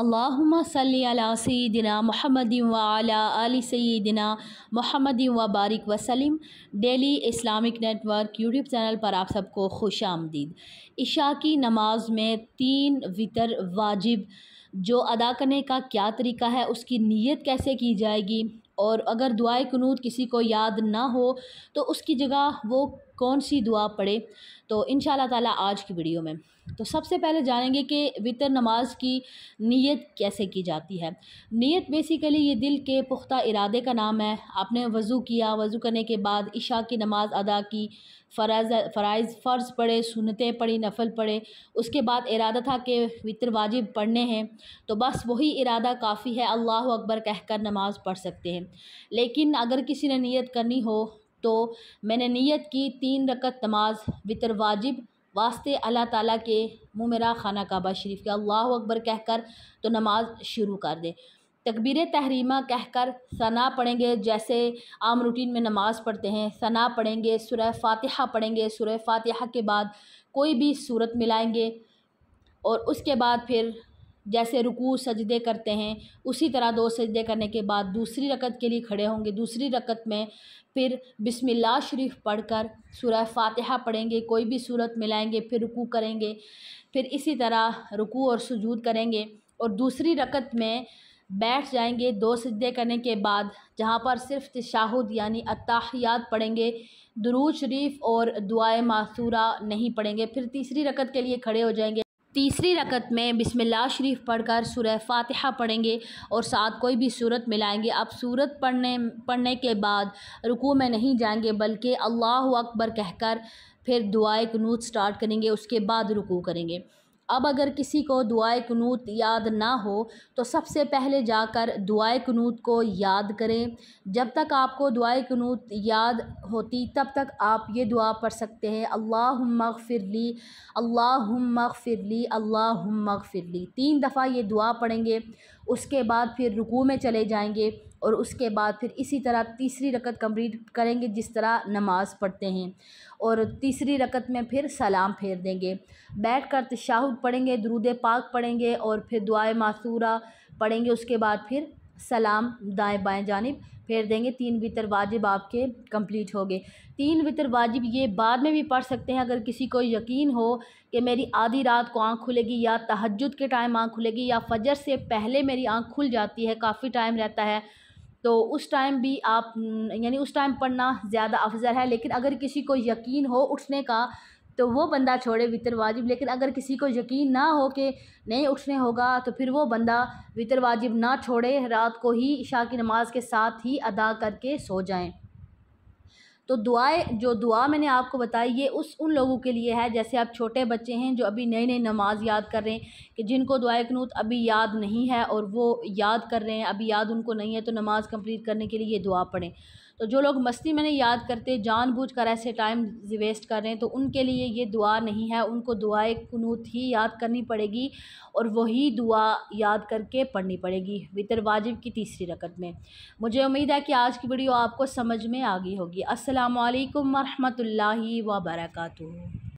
अल्लाहुम्मा सल्ली अला सईदना महमद व अला अली व बारिक वसलम daily Islamic network YouTube channel पर आप सबको खुश आमदीद इशा की नमाज में तीन वितर वाजिब जो अदा करने का क्या तरीका है उसकी नीयत कैसे की जाएगी और अगर दुआ कनूत किसी को याद ना हो तो उसकी जगह वो कौन सी दुआ पढ़े तो इन ताला आज की वीडियो में तो सबसे पहले जानेंगे कि वितर नमाज की नीयत कैसे की जाती है नीयत बेसिकली ये दिल के पुख्ता इरादे का नाम है आपने वज़ू किया वज़ू करने के बाद इशा की नमाज अदा की फराज फ़राइज़ फ़र्ज़ पढ़े सुनतें पढ़ी नफल पढ़े उसके बाद इरादा था कि वितर वाजिब पढ़ने हैं तो बस वही इरादा काफ़ी है अल्लाह अकबर कहकर नमाज़ पढ़ सकते हैं लेकिन अगर किसी ने नीयत करनी हो तो मैंने नीयत की तीन रकत नमाज वितर वाजिब वास्ते अल्लाह ताला के मुँह मेरा खाना काबा शरीफ के अल्लाह अकबर कहकर तो नमाज शुरू कर दे तकबीर तहरीमा कहकर सना पढ़ेंगे जैसे आम रूटीन में नमाज पढ़ते हैं सना पढ़ेंगे सुरह फातिहा पढ़ेंगे सुरह फातिहा के बाद कोई भी सूरत मिलाएंगे और उसके बाद फिर जैसे रुकू सजदे करते हैं उसी तरह दो सजदे करने के बाद दूसरी रकत के लिए खड़े होंगे दूसरी रकत में फिर बिसमिल्ला शरीफ पढ़कर कर फातिहा पढ़ेंगे कोई भी सूरत मिलाएंगे फिर रुकू करेंगे फिर इसी तरह रुकू और सजूद करेंगे और दूसरी रकत में बैठ जाएंगे दो सजदे करने के बाद जहाँ पर सिर्फ तशाहुद यानी अताहियात पढ़ेंगे दरूज शरीफ और दुआ मासूरा नहीं पढ़ेंगे फिर तीसरी रकत के लिए खड़े हो जाएंगे तीसरी रकत में बिस्मिल्लाह शरीफ पढ़कर सूरह फातिहा पढ़ेंगे और साथ कोई भी सूरत मिलाएंगे अब सूरत पढ़ने पढ़ने के बाद रुकू में नहीं जाएंगे बल्कि अल्लाह अकबर कहकर फिर दुआए कनूत स्टार्ट करेंगे उसके बाद रुकू करेंगे अब अगर किसी को दुआ कनूत याद ना हो तो सबसे पहले जाकर दुआ कनूत को याद करें जब तक आपको दुआ कनूत याद होती तब तक आप ये दुआ पढ़ सकते हैं अल्लाह मगफिरली अल्लाह मगफिरली अल्लाह मगफिरली तीन दफ़ा ये दुआ पढ़ेंगे उसके बाद फिर रुकू में चले जाएंगे और उसके बाद फिर इसी तरह तीसरी रकत कंप्लीट करेंगे जिस तरह नमाज़ पढ़ते हैं और तीसरी रकत में फिर सलाम फेर देंगे बैठ कर तशाहुद पढ़ेंगे दरूद पाक पढ़ेंगे और फिर दुआ मासूरा पढ़ेंगे उसके बाद फिर सलाम दाएं बाएं जानब फेर देंगे तीन वितर वाजिब आपके कंप्लीट हो गए तीन वितर वाजिब ये बाद में भी पढ़ सकते हैं अगर किसी को यकीन हो कि मेरी आधी रात को आँख खुलेगी या तहजद के टाइम आँख खुलेगी या फजर से पहले मेरी आँख खुल जाती है काफ़ी टाइम रहता है तो उस टाइम भी आप यानी उस टाइम पढ़ना ज़्यादा अफजल है लेकिन अगर किसी को यकीन हो उठने का तो वो बंदा छोड़े वितर वाजिब लेकिन अगर किसी को यकीन ना हो कि नहीं उठने होगा तो फिर वो बंदा वितर वाजिब ना छोड़े रात को ही इशा की नमाज़ के साथ ही अदा करके सो जाएँ तो दुआएं जो दुआ मैंने आपको बताई ये उस उन लोगों के लिए है जैसे आप छोटे बच्चे हैं जो अभी नई नई नमाज़ याद कर रहे हैं कि जिनको दुआ कनूत अभी याद नहीं है और वो याद कर रहे हैं अभी याद उनको नहीं है तो नमाज़ कंप्लीट करने के लिए ये दुआ पढ़ें तो जो लोग मस्ती में नहीं याद करते जानबूझ कर ऐसे टाइम वेस्ट कर रहे हैं तो उनके लिए ये दुआ नहीं है उनको दुआए कनूत ही याद करनी पड़ेगी और वही दुआ याद करके पढ़नी पड़ेगी वितर वाजिब की तीसरी रकत में मुझे उम्मीद है कि आज की वीडियो आपको समझ में आ गई होगी असलकम वरहमल वर्का